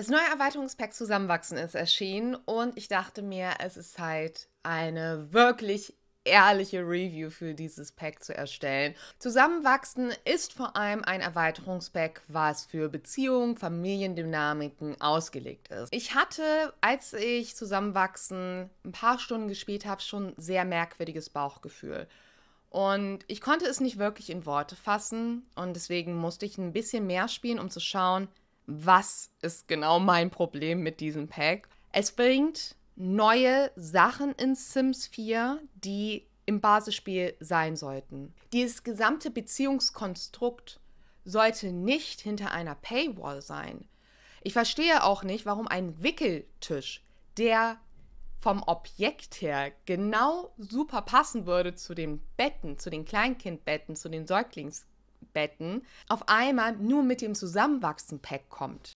Das neue Erweiterungspack Zusammenwachsen ist erschienen und ich dachte mir, es ist Zeit, eine wirklich ehrliche Review für dieses Pack zu erstellen. Zusammenwachsen ist vor allem ein Erweiterungspack, was für Beziehungen, Familiendynamiken ausgelegt ist. Ich hatte, als ich Zusammenwachsen ein paar Stunden gespielt habe, schon ein sehr merkwürdiges Bauchgefühl. Und ich konnte es nicht wirklich in Worte fassen und deswegen musste ich ein bisschen mehr spielen, um zu schauen, was ist genau mein Problem mit diesem Pack. Es bringt neue Sachen in Sims 4, die im Basisspiel sein sollten. Dieses gesamte Beziehungskonstrukt sollte nicht hinter einer Paywall sein. Ich verstehe auch nicht, warum ein Wickeltisch, der vom Objekt her genau super passen würde zu den Betten, zu den Kleinkindbetten, zu den Säuglings Betten auf einmal nur mit dem Zusammenwachsen-Pack kommt.